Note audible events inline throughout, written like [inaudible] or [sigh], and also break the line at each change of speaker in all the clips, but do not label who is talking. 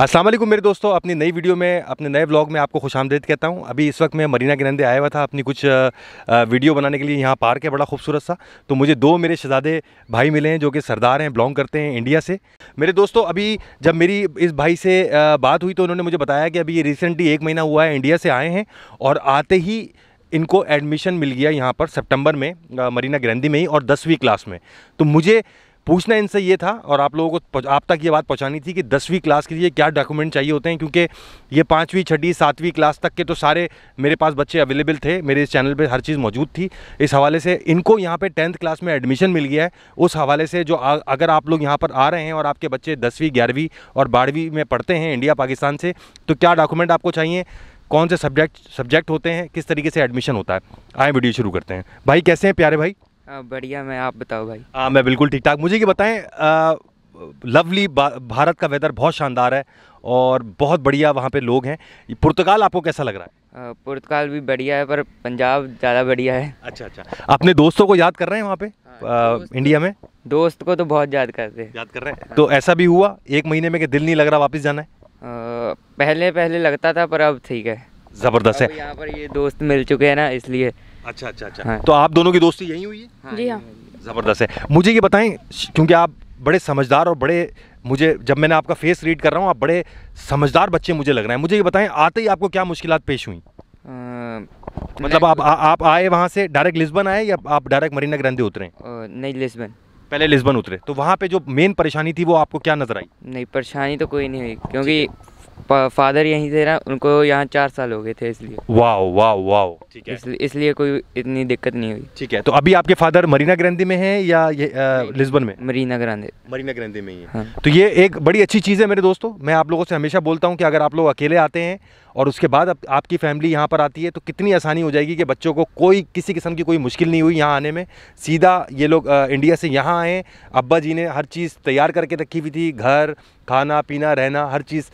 अस्सलाम वालेकुम मेरे दोस्तों अपनी नई वीडियो में अपने नए व्लॉग में आपको खुश आमदेद कहता हूँ अभी इस वक्त मैं मरीना किरंदे आया हुआ था अपनी कुछ वीडियो बनाने के लिए यहाँ पार्क है बड़ा खूबसूरत सा तो मुझे दो मेरे शहजादे भाई मिले हैं जो कि सरदार हैं बिलोंग करते हैं इंडिया से मेरे दोस्तों अभी जब मेरी इस भाई से बात हुई तो उन्होंने मुझे बताया कि अभी ये रिसेंटली एक महीना हुआ है इंडिया से आए हैं और आते ही इनको एडमिशन मिल गया यहाँ पर सितंबर में मरीना ग्रंदी में ही और दसवीं क्लास में तो मुझे पूछना इनसे ये था और आप लोगों को आप तक ये बात पहुंचानी थी कि दसवीं क्लास के लिए क्या डॉक्यूमेंट चाहिए होते हैं क्योंकि ये पाँचवीं छठी सातवीं क्लास तक के तो सारे मेरे पास बच्चे अवेलेबल थे मेरे इस चैनल पे हर चीज़ मौजूद थी इस हवाले से इनको यहाँ पे टेंथ क्लास में एडमिशन मिल गया है उस हवाले से जो आ, अगर आप लोग यहाँ पर आ रहे हैं और आपके बच्चे दसवीं ग्यारहवीं और बारहवीं में पढ़ते हैं इंडिया पाकिस्तान से तो क्या डॉक्यूमेंट आपको चाहिए कौन से सब्जेक्ट सब्जेक्ट होते हैं किस तरीके से एडमिशन होता है आए वीडियो शुरू करते हैं भाई कैसे हैं प्यारे भाई
हाँ, बढ़िया मैं आप बताओ
भाई हाँ मैं बिल्कुल ठीक ठाक मुझे ये बताएं लवली भारत का वेदर बहुत शानदार है और बहुत बढ़िया वहाँ पे लोग हैं पुर्तगाल आपको कैसा लग रहा
है पुर्तगाल भी बढ़िया है
पर पंजाब ज़्यादा बढ़िया है अच्छा अच्छा अपने दोस्तों को याद कर रहे हैं वहाँ पे आ, हाँ, तो- इंडिया में दोस्त को तो बहुत याद करते हैं याद कर रहे हैं तो ऐसा भी हुआ एक महीने में कि दिल नहीं लग रहा वापस जाना है
पहले पहले लगता था पर अब ठीक है
ज़बरदस्त है यहाँ पर
ये दोस्त मिल
चुके हैं ना इसलिए अच्छा अच्छा अच्छा हाँ। तो आप दोनों की दोस्ती यही हुई है हाँ। जी हाँ ज़बरदस्त है मुझे ये बताएं क्योंकि आप बड़े समझदार और बड़े मुझे जब मैंने आपका फेस रीड कर रहा हूँ आप बड़े समझदार बच्चे मुझे लग रहे हैं मुझे ये बताएं आते ही आपको क्या मुश्किल पेश हुई मतलब आप आ, आप आए वहाँ से डायरेक्ट लिस्बन आए या आप डायरेक्ट मरीना ग्रंदे उतरे नहीं लिस्बन पहले लिस्बन उतरे तो वहाँ पे जो मेन परेशानी थी वो आपको क्या नजर आई नहीं परेशानी तो कोई नहीं हुई
क्योंकि फादर यहीं से रहा उनको यहाँ चार साल हो गए थे इसलिए
वाओ वाओ वाओ ठीक है इसलिए, इसलिए कोई इतनी दिक्कत नहीं हुई ठीक है तो अभी आपके फादर मरीना ग्रंथी में है या ये लिस्बन में मरीना ग्रांधे मरीना ग्रंथी में ही है हाँ। तो ये एक बड़ी अच्छी चीज़ है मेरे दोस्तों मैं आप लोगों से हमेशा बोलता हूँ कि अगर आप लोग अकेले आते हैं और उसके बाद अब आपकी फैमिली यहाँ पर आती है तो कितनी आसानी हो जाएगी कि बच्चों को कोई किसी किस्म की कोई मुश्किल नहीं हुई यहाँ आने में सीधा ये लोग इंडिया से यहाँ आए अब्बा जी ने हर चीज़ तैयार करके रखी हुई थी घर खाना पीना रहना हर चीज़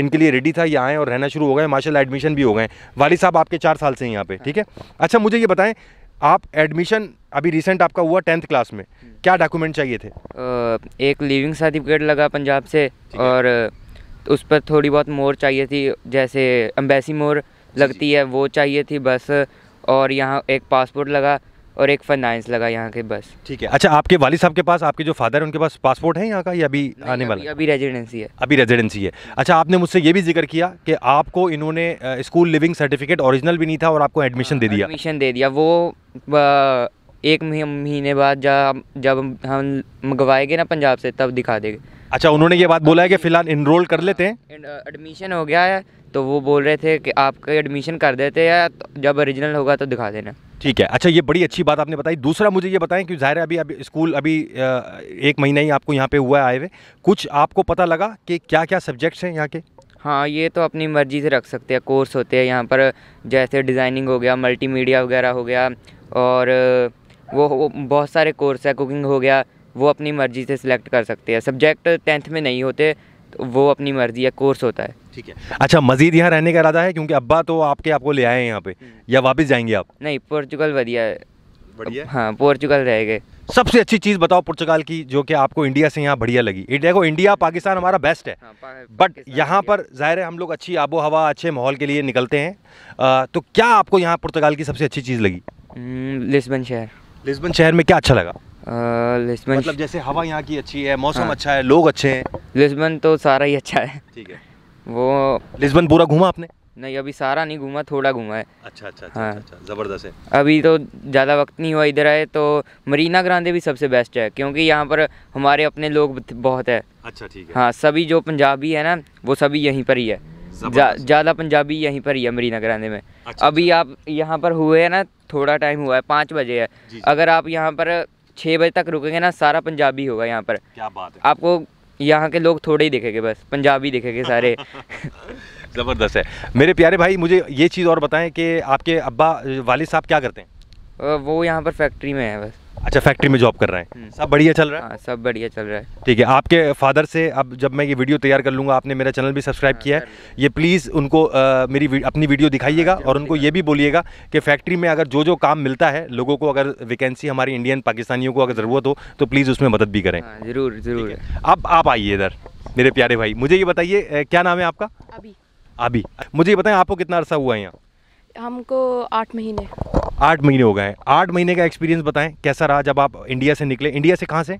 इनके लिए रेडी था ये आएँ और रहना शुरू हो गए माशा एडमिशन भी हो गए वाली साहब आपके चार साल से यहाँ पर ठीक है अच्छा मुझे ये बताएँ आप एडमिशन अभी रिसेंट आपका हुआ टेंथ क्लास में क्या डॉक्यूमेंट चाहिए थे
एक लिविंग सर्टिफिकेट लगा पंजाब से और उस पर थोड़ी बहुत मोर चाहिए थी जैसे अम्बेसी मोर लगती है वो चाहिए थी बस और यहाँ एक पासपोर्ट लगा और एक फाइनेंस लगा यहाँ के बस ठीक है
अच्छा आपके वाली साहब के पास आपके जो फादर है उनके पास पासपोर्ट है यहाँ का या अभी आने वाला अभी रेजिडेंसी है अभी रेजिडेंसी है अच्छा आपने मुझसे ये भी जिक्र किया कि आपको इन्होंने स्कूल लिविंग सर्टिफिकेट ओरिजिनल भी नहीं था और आपको एडमिशन दे हाँ, दिया एडमिशन
दे दिया वो एक महीने बाद जब हम मंगवाएंगे ना पंजाब से तब दिखा देंगे
अच्छा उन्होंने ये बात बोला है कि फ़िलहाल इनरोल कर लेते हैं
एडमिशन uh, हो गया है तो वो बोल रहे थे कि आपके एडमिशन कर देते हैं तो जब
ओरिजिनल होगा तो दिखा देना ठीक है अच्छा ये बड़ी अच्छी बात आपने बताई दूसरा मुझे ये बताएं कि ज़ाहिर है अभी अभी स्कूल अभी एक महीना ही आपको यहाँ पे हुआ है आए हुए कुछ आपको पता लगा कि क्या क्या सब्जेक्ट्स हैं यहाँ के
हाँ ये तो अपनी मर्ज़ी से रख सकते हैं कोर्स होते हैं यहाँ पर जैसे डिज़ाइनिंग हो गया मल्टी वगैरह हो गया और वो, वो बहुत सारे कोर्स है कुकिंग हो गया वो अपनी मर्ज़ी से सिलेक्ट कर सकते हैं सब्जेक्ट टेंथ में नहीं होते तो वो अपनी मर्ज़ी या कोर्स होता है ठीक है
अच्छा मज़ीद यहाँ रहने का इरादा है क्योंकि अब्बा तो आपके आपको ले आए हैं यहाँ पे हम्म। या वापस जाएंगे आप
नहीं पुर्तगाल बढ़िया है बढ़िया
हाँ पोर्चुगल रह गए सबसे अच्छी चीज़ बताओ पुर्तगाल की जो कि आपको इंडिया से यहाँ बढ़िया लगी इंडिया को इंडिया पाकिस्तान हमारा बेस्ट है हाँ, बट यहाँ पर ज़ाहिर है हम लोग अच्छी आबो हवा अच्छे माहौल के लिए निकलते हैं तो क्या आपको यहाँ पुर्तगाल की सबसे अच्छी चीज़ लगी
लिस्बन हम्म, शहर लिस्बन शहर में क्या अच्छा लगा लिस्बन मतलब
जैसे हवा यहाँ की अच्छी है मौसम हाँ। अच्छा है लोग अच्छे हैं लिस्बन तो सारा ही अच्छा है ठीक
है वो लिस्बन पूरा घूमा आपने नहीं अभी सारा नहीं घूमा थोड़ा घूमा है अच्छा अच्छा अच्छा, हाँ।
अच्छा ज़बरदस्त है
अभी तो ज़्यादा वक्त नहीं हुआ इधर आए तो मरीना ग्रांदे भी सबसे बेस्ट है क्योंकि यहाँ पर हमारे अपने लोग बहुत है अच्छा ठीक है हाँ सभी जो पंजाबी है ना वो सभी यहीं पर ही है ज़्यादा जा, पंजाबी यहीं पर ही है मरीना ग्रांदे में अच्छा, अभी अच्छा। आप यहाँ पर हुए हैं ना थोड़ा टाइम हुआ है पाँच बजे है अगर आप यहाँ पर छः बजे तक रुकेंगे ना सारा पंजाबी होगा यहाँ पर क्या बात है आपको यहाँ के लोग थोड़े ही दिखेंगे बस पंजाबी दिखेंगे
सारे [laughs] ज़बरदस्त है मेरे प्यारे भाई मुझे ये चीज़ और बताएं कि आपके अब्बा वालिद साहब क्या करते
हैं वो यहाँ पर फैक्ट्री में है बस
अच्छा फैक्ट्री में जॉब कर रहे हैं हम्म। सब बढ़िया चल रहा है
हाँ, सब बढ़िया चल रहा है
ठीक है आपके फादर से अब जब मैं ये वीडियो तैयार कर लूंगा आपने मेरा चैनल भी सब्सक्राइब हाँ, किया है ये प्लीज़ उनको आ, मेरी वी, अपनी वीडियो हाँ, दिखाइएगा और उनको ये भी बोलिएगा कि फैक्ट्री में अगर जो जो काम मिलता है लोगों को अगर वैकेंसी हमारी इंडियन पाकिस्तानियों को अगर ज़रूरत हो तो प्लीज़ उसमें मदद भी करें ज़रूर ज़रूर अब आप आइए इधर मेरे प्यारे भाई मुझे ये बताइए क्या नाम है आपका अभी अभी मुझे ये बताएं आपको कितना अरसा हुआ है यहाँ
हमको आठ महीने
आठ महीने हो गए आठ महीने का एक्सपीरियंस बताएं कैसा रहा जब आप इंडिया से निकले इंडिया से कहाँ से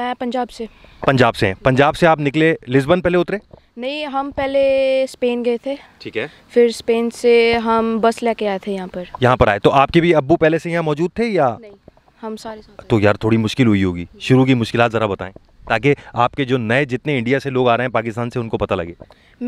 मैं पंजाब से
पंजाब से पंजाब से आप निकले लिस्बन पहले उतरे
नहीं हम पहले स्पेन गए थे ठीक है फिर स्पेन से हम बस लेके आए थे यहाँ पर
यहाँ पर आए तो आपके भी अब्बू पहले से यहाँ मौजूद थे या नहीं
हम सारे
तो यार थोड़ी मुश्किल हुई होगी शुरू की मुश्किल ज़रा बताएं ताकि आपके जो नए जितने इंडिया से लोग आ रहे हैं पाकिस्तान से उनको पता लगे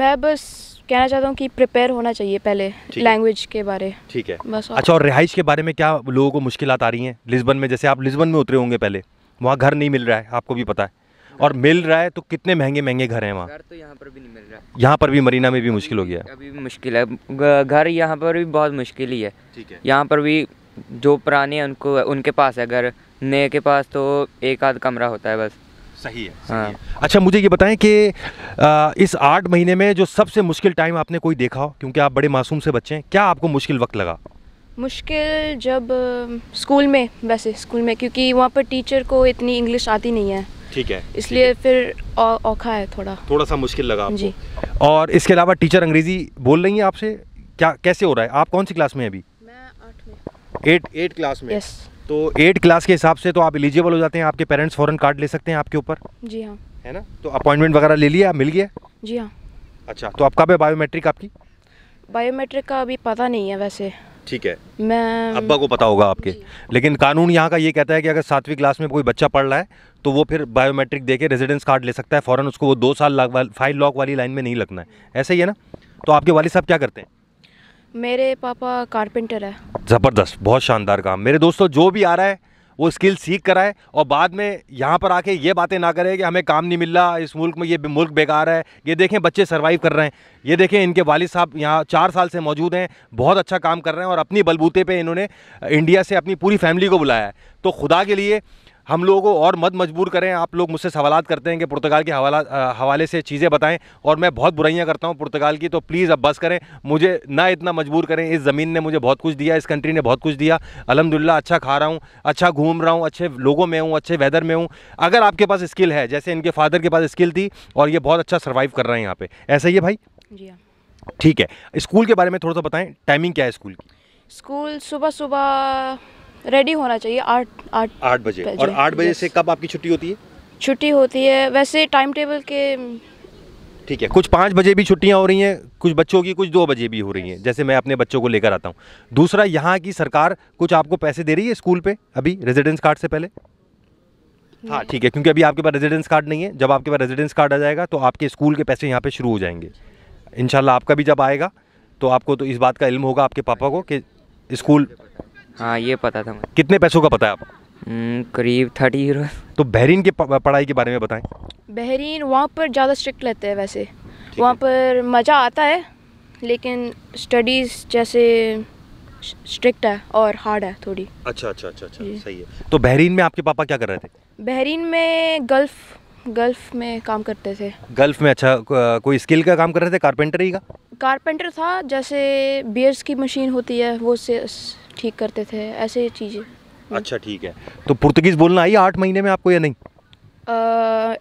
मैं बस कहना चाहता हूँ कि प्रिपेयर होना चाहिए पहले लैंग्वेज के बारे
ठीक है बस अच्छा और रिहाइश के बारे में क्या लोगों को मुश्किल आ रही हैं लिस्बन में जैसे आप लिस्बन में उतरे होंगे पहले वहाँ घर नहीं मिल रहा है आपको भी पता है और मिल रहा है तो कितने महंगे महंगे घर हैं वहाँ तो यहाँ पर भी नहीं मिल रहा है यहाँ पर भी मरीना में भी मुश्किल हो गया अभी भी मुश्किल है घर यहाँ पर भी बहुत मुश्किल ही है
ठीक है यहाँ पर भी जो पुराने हैं उनको उनके पास है घर नए के पास तो एक आध कमरा होता है बस सही है,
सही हाँ। है। अच्छा मुझे ये बताएं कि इस आठ महीने में जो सबसे मुश्किल टाइम आपने कोई देखा हो क्योंकि आप बड़े मासूम से बच्चे हैं क्या आपको मुश्किल वक्त लगा
मुश्किल जब स्कूल में वैसे स्कूल में क्योंकि वहाँ पर टीचर को इतनी इंग्लिश आती नहीं है
ठीक है इसलिए
फिर औखा है थोड़ा
थोड़ा सा मुश्किल लगा आपको। जी और इसके अलावा टीचर अंग्रेजी बोल रही है आपसे क्या कैसे हो रहा है आप कौन सी क्लास में अभी मैं आठ में एट एट क्लास में यस तो एट क्लास के हिसाब से तो आप एलिजिबल हो जाते हैं आपके पेरेंट्स फॉरन कार्ड ले सकते हैं आपके ऊपर
जी हाँ है ना
तो अपॉइंटमेंट वगैरह ले लिया मिल गया जी हाँ अच्छा तो आप कब है बायोमेट्रिक आपकी
बायोमेट्रिक का अभी पता नहीं है वैसे ठीक है मैं अब्बा
को पता होगा आपके लेकिन कानून यहाँ का ये कहता है कि अगर सातवीं क्लास में कोई बच्चा पढ़ रहा है तो वो फिर बायोमेट्रिक दे के रेजिडेंस कार्ड ले सकता है फ़ौरन उसको वो दो साल फाइव लॉक वाली लाइन में नहीं लगना है ऐसे ही है ना तो आपके वाले साहब क्या करते हैं
मेरे पापा कारपेंटर है
ज़बरदस्त बहुत शानदार काम मेरे दोस्तों जो भी आ रहा है वो स्किल सीख कर आए और बाद में यहाँ पर आके ये बातें ना करें कि हमें काम नहीं मिल रहा इस मुल्क में ये मुल्क बेकार है ये देखें बच्चे सर्वाइव कर रहे हैं ये देखें इनके वालद साहब यहाँ चार साल से मौजूद हैं बहुत अच्छा काम कर रहे हैं और अपनी बलबूते पे इन्होंने इंडिया से अपनी पूरी फैमिली को बुलाया है तो खुदा के लिए हम लोगों को और मत मजबूर करें आप लोग मुझसे सवाल करते हैं कि पुर्तगाल के हवाला हवाले से चीज़ें बताएं और मैं बहुत बुराइयां करता हूं पुर्तगाल की तो प्लीज़ अब बस करें मुझे ना इतना मजबूर करें इस ज़मीन ने मुझे बहुत कुछ दिया इस कंट्री ने बहुत कुछ दिया अलहमदिल्ला अच्छा खा रहा हूँ अच्छा घूम रहा हूँ अच्छे लोगों में हूँ अच्छे वेदर में हूँ अगर आपके पास स्किल है जैसे इनके फादर के पास स्किल थी और ये बहुत अच्छा सर्वाइव कर रहे हैं यहाँ पर ऐसा ही है भाई हाँ। ठीक है स्कूल के बारे में थोड़ा सा बताएँ टाइमिंग क्या है स्कूल की
स्कूल सुबह सुबह रेडी होना चाहिए आठ आठ आठ
बजे और आठ बजे से कब आपकी छुट्टी होती है
छुट्टी होती है वैसे टाइम टेबल के
ठीक है कुछ पाँच बजे भी छुट्टियाँ हो रही हैं कुछ बच्चों की कुछ दो बजे भी हो रही हैं जैसे मैं अपने बच्चों को लेकर आता हूँ दूसरा यहाँ की सरकार कुछ आपको पैसे दे रही है स्कूल पे अभी रेजिडेंस कार्ड से पहले हाँ ठीक है क्योंकि अभी आपके पास रेजिडेंस कार्ड नहीं है जब आपके पास रेजिडेंस कार्ड आ जाएगा तो आपके स्कूल के पैसे यहाँ पर शुरू हो जाएंगे इन आपका भी जब आएगा तो आपको तो इस बात का इल्म होगा आपके पापा को कि स्कूल हाँ ये पता था मुझे कितने पैसों का पता है आप हम्म, करीब थर्टी यूरो तो बहरीन के पढ़ाई के बारे में बताएं
बहरीन वहाँ पर ज़्यादा स्ट्रिक्ट लेते हैं वैसे वहाँ पर मज़ा आता है लेकिन स्टडीज़ जैसे स्ट्रिक्ट है और हार्ड है थोड़ी
अच्छा अच्छा अच्छा अच्छा सही है तो बहरीन में आपके पापा क्या कर रहे थे
बहरीन में गल्फ गल्फ में काम करते थे
गल्फ में अच्छा कोई स्किल का काम कर रहे थे कारपेंटर ही का
कारपेंटर था जैसे बियर्स की मशीन होती है वो से ठीक करते थे ऐसे चीज़ें
अच्छा ठीक है तो पुर्तगीज़ बोलना आई आठ महीने में आपको या नहीं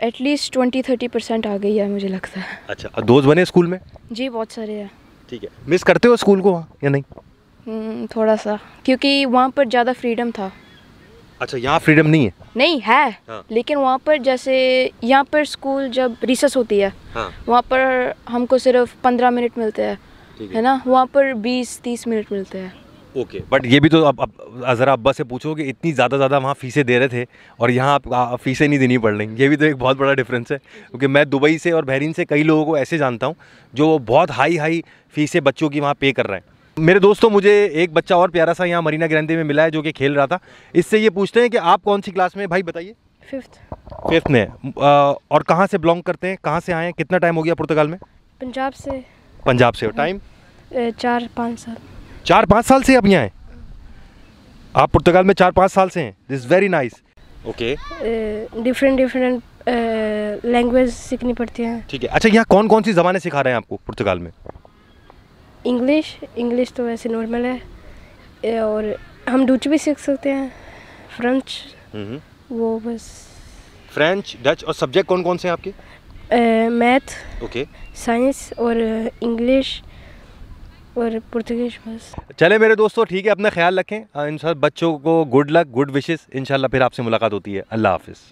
एटलीस्ट ट्वेंटी थर्टी परसेंट आ गई है मुझे लगता है
अच्छा दोस्त बने स्कूल में
जी बहुत सारे हैं
ठीक है मिस करते हो स्कूल को या नहीं
हम्म, थोड़ा सा क्योंकि वहाँ पर ज़्यादा फ्रीडम था
अच्छा यहाँ फ्रीडम नहीं है
नहीं है हाँ। लेकिन वहाँ पर जैसे यहाँ पर स्कूल जब रिसस होती है हाँ। वहाँ पर हमको सिर्फ पंद्रह मिनट मिलते हैं है ना वहाँ पर बीस तीस मिनट मिलते हैं
ओके बट ये भी तो अब अब ज़रा अब्बा से पूछो कि इतनी ज़्यादा ज़्यादा वहाँ फ़ीसें दे रहे थे और यहाँ आप फ़ीसें नहीं देनी पड़ रही ये भी तो एक बहुत बड़ा डिफरेंस है क्योंकि मैं दुबई से और बहरीन से कई लोगों को ऐसे जानता हूँ जो बहुत हाई हाई फ़ीसें बच्चों की वहाँ पे कर रहे हैं मेरे दोस्तों मुझे एक बच्चा और प्यारा सा यहाँ मरीना ग्रंथी में मिला है जो कि खेल रहा था इससे ये पूछते हैं कि आप कौन सी क्लास में भाई बताइए फिफ्थ फिफ्थ में और कहाँ से बिलोंग करते हैं कहाँ से आए हैं कितना टाइम हो गया पुर्तगाल में
पंजाब से
पंजाब से टाइम
हाँ। चार पाँच साल
चार पाँच साल से आप यहाँ हैं आप पुर्तगाल में चार पाँच साल से हैं this very nice okay
different different language सीखनी पड़ती है
ठीक है अच्छा यहाँ कौन कौन सी जबानें सिखा रहे हैं आपको पुर्तगाल में
इंग्लिश इंग्लिश तो वैसे नॉर्मल है और हम डच भी सीख सकते हैं फ्रेंच हम्म। वो बस
फ्रेंच डच और सब्जेक्ट कौन कौन से हैं
आपके मैथ ओके साइंस और इंग्लिश और पुर्तगीज बस
चले मेरे दोस्तों ठीक है अपना ख्याल रखें इन बच्चों को गुड लक गुड विशेज इन फिर आपसे मुलाकात होती है अल्लाह हाफिज़